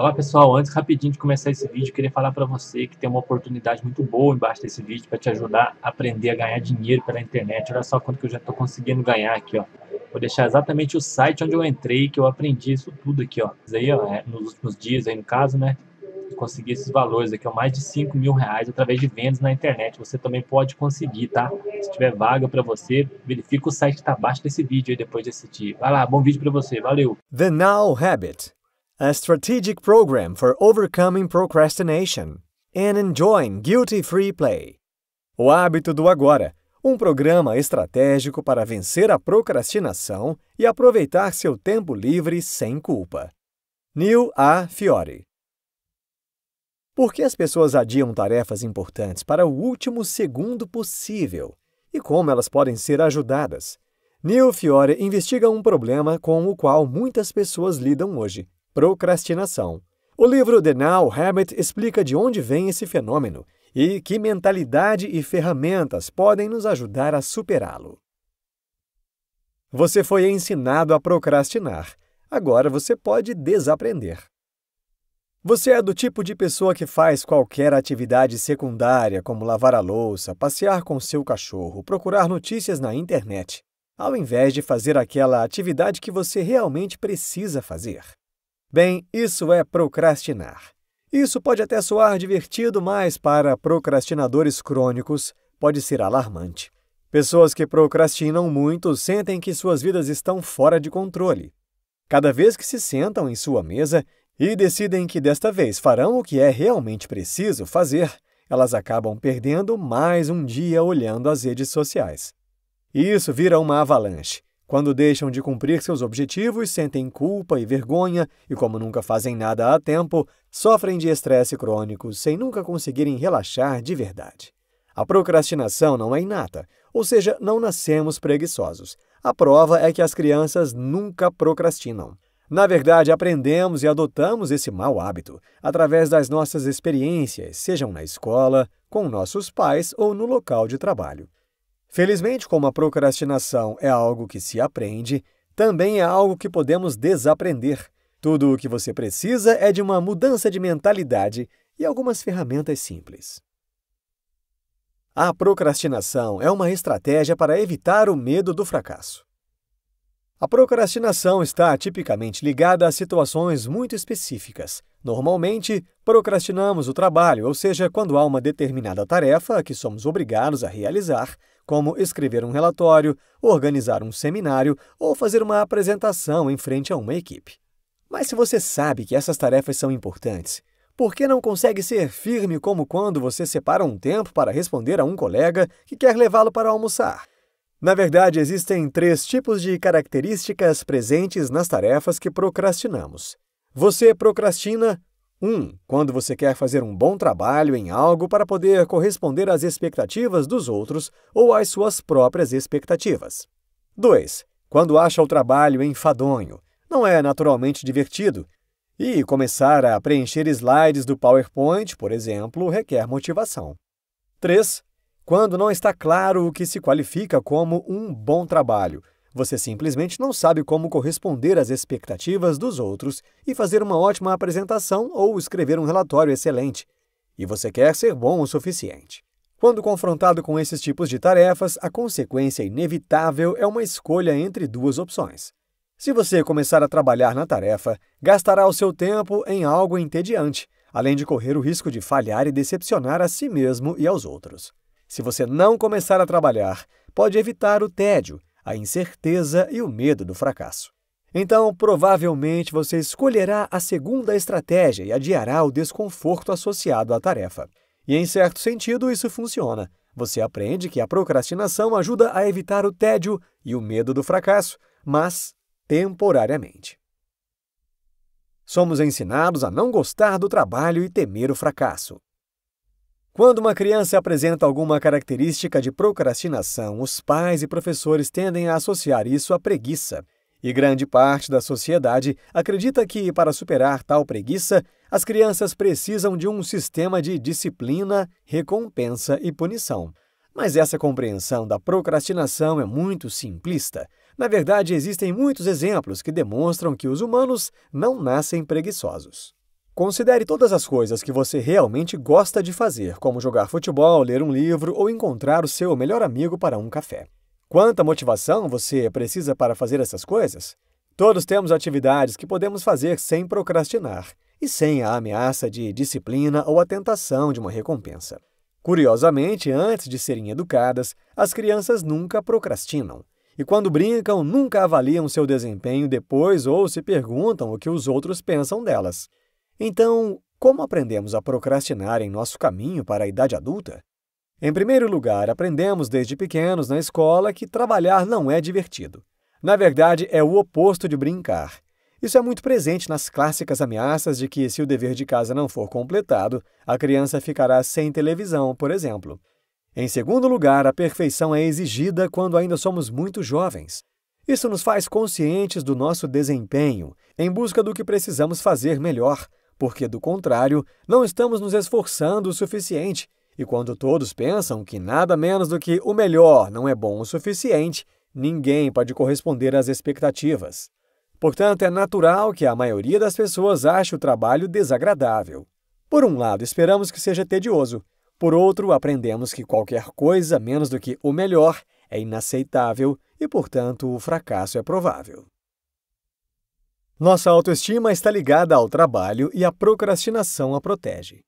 Olá pessoal, antes rapidinho de começar esse vídeo, queria falar para você que tem uma oportunidade muito boa embaixo desse vídeo para te ajudar a aprender a ganhar dinheiro pela internet. Olha só quanto que eu já estou conseguindo ganhar aqui, ó. Vou deixar exatamente o site onde eu entrei, que eu aprendi isso tudo aqui, ó. Isso aí, ó, é, nos últimos dias aí no caso, né? Consegui esses valores aqui, ó, mais de 5 mil reais através de vendas na internet. Você também pode conseguir, tá? Se tiver vaga para você, verifica o site que tá abaixo desse vídeo aí depois de assistir. Vai lá, bom vídeo para você, valeu! The Now Habit a strategic program for overcoming procrastination and enjoying guilty-free play. O hábito do agora, um programa estratégico para vencer a procrastinação e aproveitar seu tempo livre sem culpa. Neil A. Fiore. Por que as pessoas adiam tarefas importantes para o último segundo possível e como elas podem ser ajudadas? Neil Fiore investiga um problema com o qual muitas pessoas lidam hoje, Procrastinação. O livro The Now Habit explica de onde vem esse fenômeno e que mentalidade e ferramentas podem nos ajudar a superá-lo. Você foi ensinado a procrastinar. Agora você pode desaprender. Você é do tipo de pessoa que faz qualquer atividade secundária, como lavar a louça, passear com seu cachorro, procurar notícias na internet, ao invés de fazer aquela atividade que você realmente precisa fazer. Bem, isso é procrastinar. Isso pode até soar divertido, mas para procrastinadores crônicos pode ser alarmante. Pessoas que procrastinam muito sentem que suas vidas estão fora de controle. Cada vez que se sentam em sua mesa e decidem que desta vez farão o que é realmente preciso fazer, elas acabam perdendo mais um dia olhando as redes sociais. Isso vira uma avalanche quando deixam de cumprir seus objetivos, sentem culpa e vergonha, e como nunca fazem nada a tempo, sofrem de estresse crônico, sem nunca conseguirem relaxar de verdade. A procrastinação não é inata, ou seja, não nascemos preguiçosos. A prova é que as crianças nunca procrastinam. Na verdade, aprendemos e adotamos esse mau hábito através das nossas experiências, sejam na escola, com nossos pais ou no local de trabalho. Felizmente, como a procrastinação é algo que se aprende, também é algo que podemos desaprender. Tudo o que você precisa é de uma mudança de mentalidade e algumas ferramentas simples. A procrastinação é uma estratégia para evitar o medo do fracasso. A procrastinação está tipicamente ligada a situações muito específicas. Normalmente, procrastinamos o trabalho, ou seja, quando há uma determinada tarefa que somos obrigados a realizar, como escrever um relatório, organizar um seminário ou fazer uma apresentação em frente a uma equipe. Mas se você sabe que essas tarefas são importantes, por que não consegue ser firme como quando você separa um tempo para responder a um colega que quer levá-lo para almoçar? Na verdade, existem três tipos de características presentes nas tarefas que procrastinamos. Você procrastina 1. Um, quando você quer fazer um bom trabalho em algo para poder corresponder às expectativas dos outros ou às suas próprias expectativas. 2. Quando acha o trabalho enfadonho, não é naturalmente divertido, e começar a preencher slides do PowerPoint, por exemplo, requer motivação. 3. Quando não está claro o que se qualifica como um bom trabalho, você simplesmente não sabe como corresponder às expectativas dos outros e fazer uma ótima apresentação ou escrever um relatório excelente. E você quer ser bom o suficiente. Quando confrontado com esses tipos de tarefas, a consequência inevitável é uma escolha entre duas opções. Se você começar a trabalhar na tarefa, gastará o seu tempo em algo entediante, além de correr o risco de falhar e decepcionar a si mesmo e aos outros. Se você não começar a trabalhar, pode evitar o tédio, a incerteza e o medo do fracasso. Então, provavelmente você escolherá a segunda estratégia e adiará o desconforto associado à tarefa. E, em certo sentido, isso funciona. Você aprende que a procrastinação ajuda a evitar o tédio e o medo do fracasso, mas temporariamente. Somos ensinados a não gostar do trabalho e temer o fracasso. Quando uma criança apresenta alguma característica de procrastinação, os pais e professores tendem a associar isso à preguiça. E grande parte da sociedade acredita que, para superar tal preguiça, as crianças precisam de um sistema de disciplina, recompensa e punição. Mas essa compreensão da procrastinação é muito simplista. Na verdade, existem muitos exemplos que demonstram que os humanos não nascem preguiçosos. Considere todas as coisas que você realmente gosta de fazer, como jogar futebol, ler um livro ou encontrar o seu melhor amigo para um café. Quanta motivação você precisa para fazer essas coisas? Todos temos atividades que podemos fazer sem procrastinar e sem a ameaça de disciplina ou a tentação de uma recompensa. Curiosamente, antes de serem educadas, as crianças nunca procrastinam. E quando brincam, nunca avaliam seu desempenho depois ou se perguntam o que os outros pensam delas. Então, como aprendemos a procrastinar em nosso caminho para a idade adulta? Em primeiro lugar, aprendemos desde pequenos na escola que trabalhar não é divertido. Na verdade, é o oposto de brincar. Isso é muito presente nas clássicas ameaças de que, se o dever de casa não for completado, a criança ficará sem televisão, por exemplo. Em segundo lugar, a perfeição é exigida quando ainda somos muito jovens. Isso nos faz conscientes do nosso desempenho, em busca do que precisamos fazer melhor, porque, do contrário, não estamos nos esforçando o suficiente. E quando todos pensam que nada menos do que o melhor não é bom o suficiente, ninguém pode corresponder às expectativas. Portanto, é natural que a maioria das pessoas ache o trabalho desagradável. Por um lado, esperamos que seja tedioso. Por outro, aprendemos que qualquer coisa menos do que o melhor é inaceitável e, portanto, o fracasso é provável. Nossa autoestima está ligada ao trabalho e a procrastinação a protege.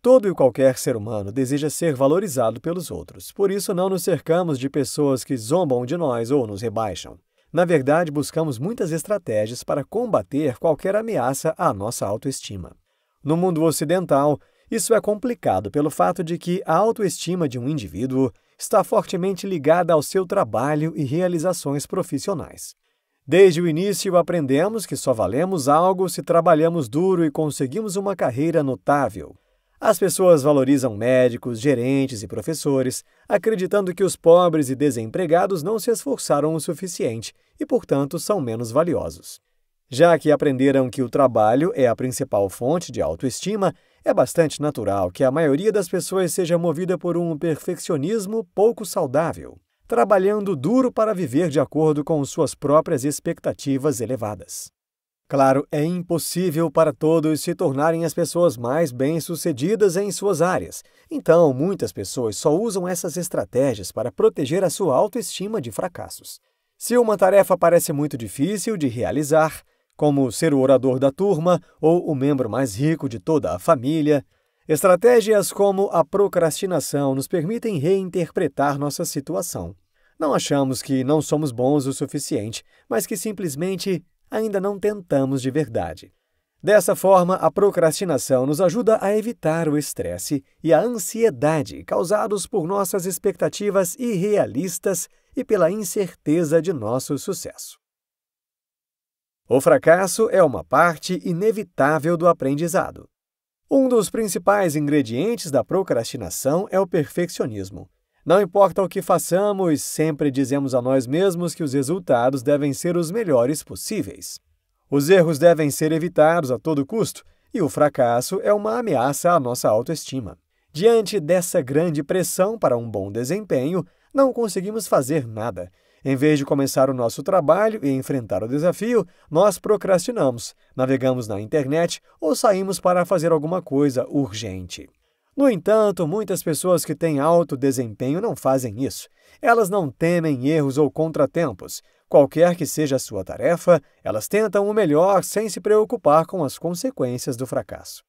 Todo e qualquer ser humano deseja ser valorizado pelos outros, por isso não nos cercamos de pessoas que zombam de nós ou nos rebaixam. Na verdade, buscamos muitas estratégias para combater qualquer ameaça à nossa autoestima. No mundo ocidental, isso é complicado pelo fato de que a autoestima de um indivíduo está fortemente ligada ao seu trabalho e realizações profissionais. Desde o início aprendemos que só valemos algo se trabalhamos duro e conseguimos uma carreira notável. As pessoas valorizam médicos, gerentes e professores, acreditando que os pobres e desempregados não se esforçaram o suficiente e, portanto, são menos valiosos. Já que aprenderam que o trabalho é a principal fonte de autoestima, é bastante natural que a maioria das pessoas seja movida por um perfeccionismo pouco saudável trabalhando duro para viver de acordo com suas próprias expectativas elevadas. Claro, é impossível para todos se tornarem as pessoas mais bem-sucedidas em suas áreas. Então, muitas pessoas só usam essas estratégias para proteger a sua autoestima de fracassos. Se uma tarefa parece muito difícil de realizar, como ser o orador da turma ou o membro mais rico de toda a família, estratégias como a procrastinação nos permitem reinterpretar nossa situação. Não achamos que não somos bons o suficiente, mas que simplesmente ainda não tentamos de verdade. Dessa forma, a procrastinação nos ajuda a evitar o estresse e a ansiedade causados por nossas expectativas irrealistas e pela incerteza de nosso sucesso. O fracasso é uma parte inevitável do aprendizado. Um dos principais ingredientes da procrastinação é o perfeccionismo, não importa o que façamos, sempre dizemos a nós mesmos que os resultados devem ser os melhores possíveis. Os erros devem ser evitados a todo custo e o fracasso é uma ameaça à nossa autoestima. Diante dessa grande pressão para um bom desempenho, não conseguimos fazer nada. Em vez de começar o nosso trabalho e enfrentar o desafio, nós procrastinamos, navegamos na internet ou saímos para fazer alguma coisa urgente. No entanto, muitas pessoas que têm alto desempenho não fazem isso. Elas não temem erros ou contratempos. Qualquer que seja a sua tarefa, elas tentam o melhor sem se preocupar com as consequências do fracasso.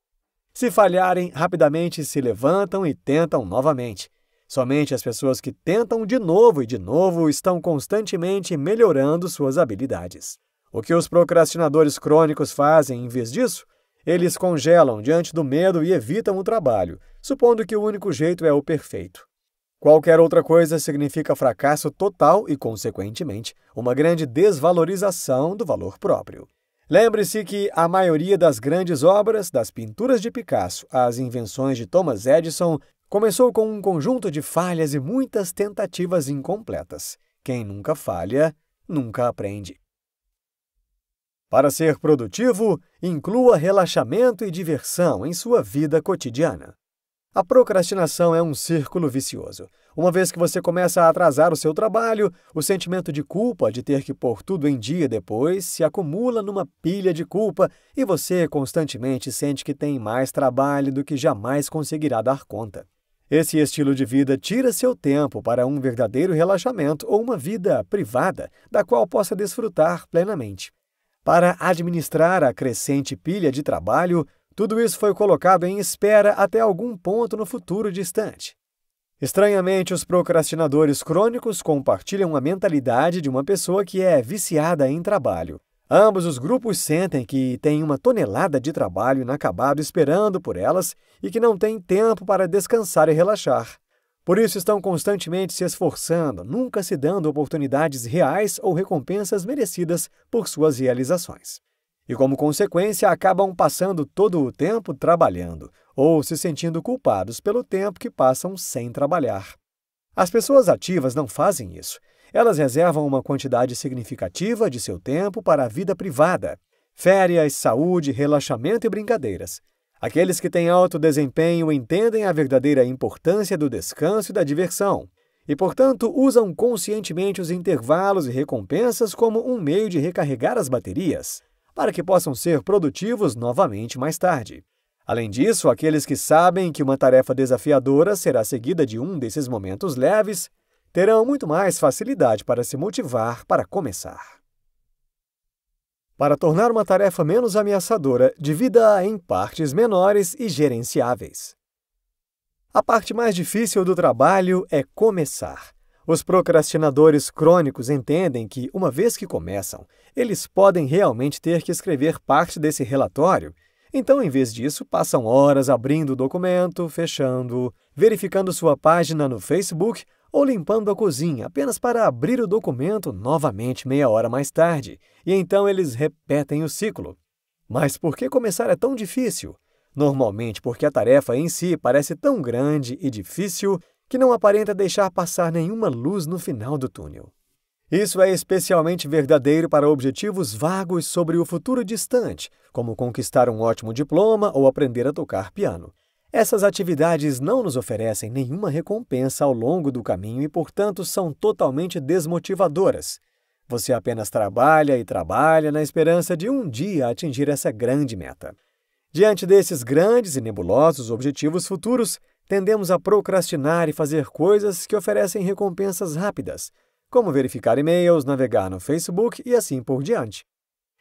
Se falharem, rapidamente se levantam e tentam novamente. Somente as pessoas que tentam de novo e de novo estão constantemente melhorando suas habilidades. O que os procrastinadores crônicos fazem em vez disso eles congelam diante do medo e evitam o trabalho, supondo que o único jeito é o perfeito. Qualquer outra coisa significa fracasso total e, consequentemente, uma grande desvalorização do valor próprio. Lembre-se que a maioria das grandes obras, das pinturas de Picasso às invenções de Thomas Edison, começou com um conjunto de falhas e muitas tentativas incompletas. Quem nunca falha, nunca aprende. Para ser produtivo, inclua relaxamento e diversão em sua vida cotidiana. A procrastinação é um círculo vicioso. Uma vez que você começa a atrasar o seu trabalho, o sentimento de culpa de ter que pôr tudo em dia depois se acumula numa pilha de culpa e você constantemente sente que tem mais trabalho do que jamais conseguirá dar conta. Esse estilo de vida tira seu tempo para um verdadeiro relaxamento ou uma vida privada da qual possa desfrutar plenamente. Para administrar a crescente pilha de trabalho, tudo isso foi colocado em espera até algum ponto no futuro distante. Estranhamente, os procrastinadores crônicos compartilham a mentalidade de uma pessoa que é viciada em trabalho. Ambos os grupos sentem que têm uma tonelada de trabalho inacabado esperando por elas e que não têm tempo para descansar e relaxar. Por isso estão constantemente se esforçando, nunca se dando oportunidades reais ou recompensas merecidas por suas realizações. E como consequência, acabam passando todo o tempo trabalhando ou se sentindo culpados pelo tempo que passam sem trabalhar. As pessoas ativas não fazem isso. Elas reservam uma quantidade significativa de seu tempo para a vida privada, férias, saúde, relaxamento e brincadeiras. Aqueles que têm alto desempenho entendem a verdadeira importância do descanso e da diversão, e, portanto, usam conscientemente os intervalos e recompensas como um meio de recarregar as baterias, para que possam ser produtivos novamente mais tarde. Além disso, aqueles que sabem que uma tarefa desafiadora será seguida de um desses momentos leves terão muito mais facilidade para se motivar para começar para tornar uma tarefa menos ameaçadora, divida-a em partes menores e gerenciáveis. A parte mais difícil do trabalho é começar. Os procrastinadores crônicos entendem que, uma vez que começam, eles podem realmente ter que escrever parte desse relatório. Então, em vez disso, passam horas abrindo o documento, fechando-o, verificando sua página no Facebook ou limpando a cozinha apenas para abrir o documento novamente meia hora mais tarde, e então eles repetem o ciclo. Mas por que começar é tão difícil? Normalmente porque a tarefa em si parece tão grande e difícil que não aparenta deixar passar nenhuma luz no final do túnel. Isso é especialmente verdadeiro para objetivos vagos sobre o futuro distante, como conquistar um ótimo diploma ou aprender a tocar piano. Essas atividades não nos oferecem nenhuma recompensa ao longo do caminho e, portanto, são totalmente desmotivadoras. Você apenas trabalha e trabalha na esperança de um dia atingir essa grande meta. Diante desses grandes e nebulosos objetivos futuros, tendemos a procrastinar e fazer coisas que oferecem recompensas rápidas, como verificar e-mails, navegar no Facebook e assim por diante.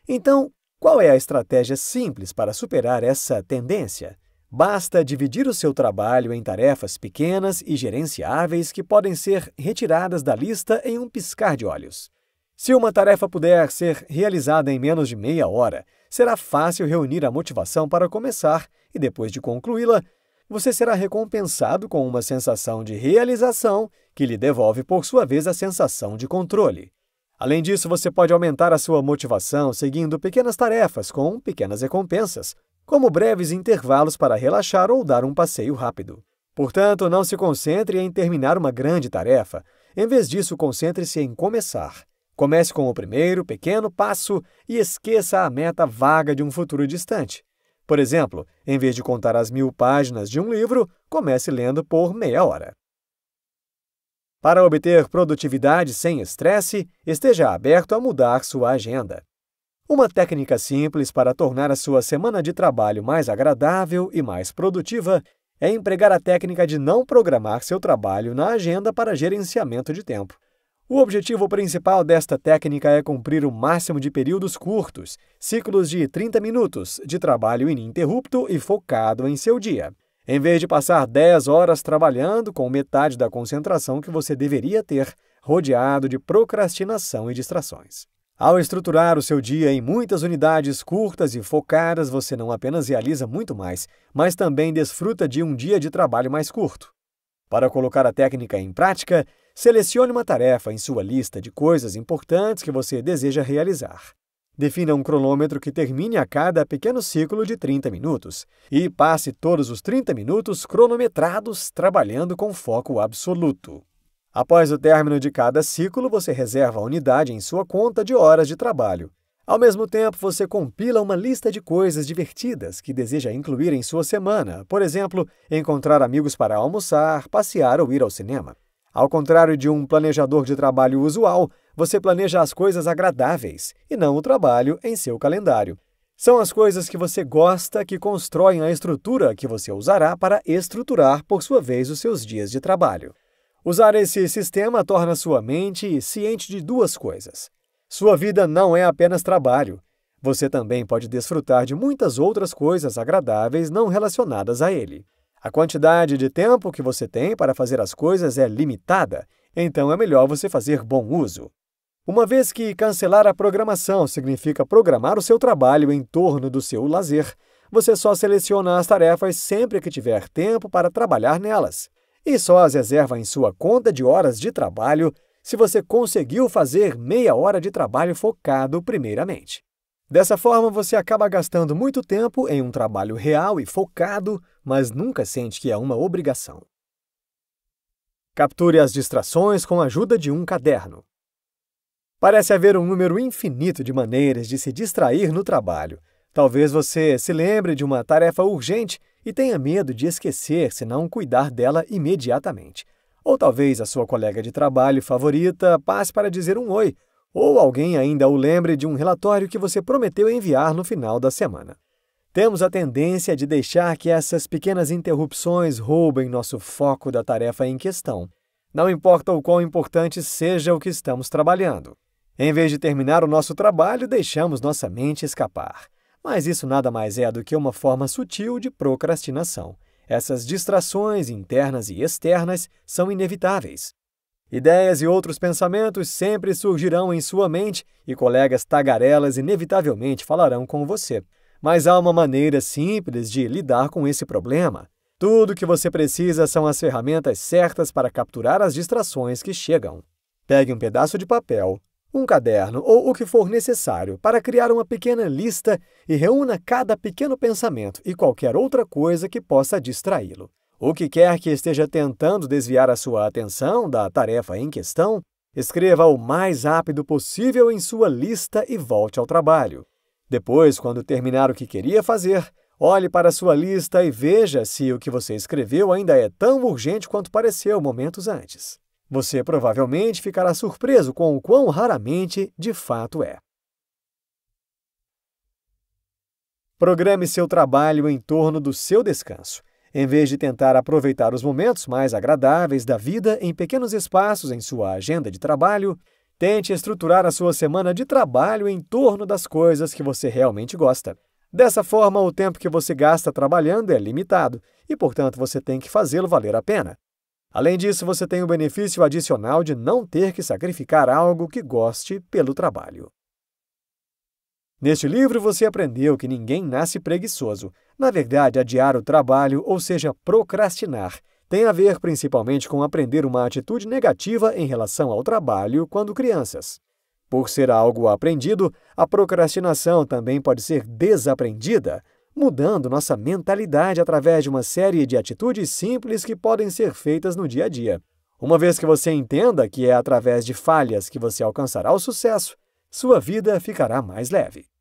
Então, qual é a estratégia simples para superar essa tendência? Basta dividir o seu trabalho em tarefas pequenas e gerenciáveis que podem ser retiradas da lista em um piscar de olhos. Se uma tarefa puder ser realizada em menos de meia hora, será fácil reunir a motivação para começar e, depois de concluí-la, você será recompensado com uma sensação de realização que lhe devolve, por sua vez, a sensação de controle. Além disso, você pode aumentar a sua motivação seguindo pequenas tarefas com pequenas recompensas, como breves intervalos para relaxar ou dar um passeio rápido. Portanto, não se concentre em terminar uma grande tarefa. Em vez disso, concentre-se em começar. Comece com o primeiro pequeno passo e esqueça a meta vaga de um futuro distante. Por exemplo, em vez de contar as mil páginas de um livro, comece lendo por meia hora. Para obter produtividade sem estresse, esteja aberto a mudar sua agenda. Uma técnica simples para tornar a sua semana de trabalho mais agradável e mais produtiva é empregar a técnica de não programar seu trabalho na agenda para gerenciamento de tempo. O objetivo principal desta técnica é cumprir o máximo de períodos curtos, ciclos de 30 minutos de trabalho ininterrupto e focado em seu dia. Em vez de passar 10 horas trabalhando com metade da concentração que você deveria ter, rodeado de procrastinação e distrações. Ao estruturar o seu dia em muitas unidades curtas e focadas, você não apenas realiza muito mais, mas também desfruta de um dia de trabalho mais curto. Para colocar a técnica em prática, selecione uma tarefa em sua lista de coisas importantes que você deseja realizar. Defina um cronômetro que termine a cada pequeno ciclo de 30 minutos e passe todos os 30 minutos cronometrados trabalhando com foco absoluto. Após o término de cada ciclo, você reserva a unidade em sua conta de horas de trabalho. Ao mesmo tempo, você compila uma lista de coisas divertidas que deseja incluir em sua semana, por exemplo, encontrar amigos para almoçar, passear ou ir ao cinema. Ao contrário de um planejador de trabalho usual, você planeja as coisas agradáveis e não o trabalho em seu calendário. São as coisas que você gosta que constroem a estrutura que você usará para estruturar, por sua vez, os seus dias de trabalho. Usar esse sistema torna sua mente ciente de duas coisas. Sua vida não é apenas trabalho. Você também pode desfrutar de muitas outras coisas agradáveis não relacionadas a ele. A quantidade de tempo que você tem para fazer as coisas é limitada, então é melhor você fazer bom uso. Uma vez que cancelar a programação significa programar o seu trabalho em torno do seu lazer, você só seleciona as tarefas sempre que tiver tempo para trabalhar nelas e só as reserva em sua conta de horas de trabalho se você conseguiu fazer meia hora de trabalho focado primeiramente. Dessa forma, você acaba gastando muito tempo em um trabalho real e focado, mas nunca sente que é uma obrigação. Capture as distrações com a ajuda de um caderno. Parece haver um número infinito de maneiras de se distrair no trabalho. Talvez você se lembre de uma tarefa urgente e tenha medo de esquecer se não cuidar dela imediatamente. Ou talvez a sua colega de trabalho favorita passe para dizer um oi, ou alguém ainda o lembre de um relatório que você prometeu enviar no final da semana. Temos a tendência de deixar que essas pequenas interrupções roubem nosso foco da tarefa em questão. Não importa o quão importante seja o que estamos trabalhando. Em vez de terminar o nosso trabalho, deixamos nossa mente escapar. Mas isso nada mais é do que uma forma sutil de procrastinação. Essas distrações internas e externas são inevitáveis. Ideias e outros pensamentos sempre surgirão em sua mente e colegas tagarelas inevitavelmente falarão com você. Mas há uma maneira simples de lidar com esse problema. Tudo o que você precisa são as ferramentas certas para capturar as distrações que chegam. Pegue um pedaço de papel, um caderno ou o que for necessário para criar uma pequena lista e reúna cada pequeno pensamento e qualquer outra coisa que possa distraí-lo. O que quer que esteja tentando desviar a sua atenção da tarefa em questão, escreva o mais rápido possível em sua lista e volte ao trabalho. Depois, quando terminar o que queria fazer, olhe para sua lista e veja se o que você escreveu ainda é tão urgente quanto pareceu momentos antes. Você provavelmente ficará surpreso com o quão raramente de fato é. Programe seu trabalho em torno do seu descanso. Em vez de tentar aproveitar os momentos mais agradáveis da vida em pequenos espaços em sua agenda de trabalho, tente estruturar a sua semana de trabalho em torno das coisas que você realmente gosta. Dessa forma, o tempo que você gasta trabalhando é limitado e, portanto, você tem que fazê-lo valer a pena. Além disso, você tem o benefício adicional de não ter que sacrificar algo que goste pelo trabalho. Neste livro, você aprendeu que ninguém nasce preguiçoso. Na verdade, adiar o trabalho, ou seja, procrastinar, tem a ver principalmente com aprender uma atitude negativa em relação ao trabalho quando crianças. Por ser algo aprendido, a procrastinação também pode ser desaprendida mudando nossa mentalidade através de uma série de atitudes simples que podem ser feitas no dia a dia. Uma vez que você entenda que é através de falhas que você alcançará o sucesso, sua vida ficará mais leve.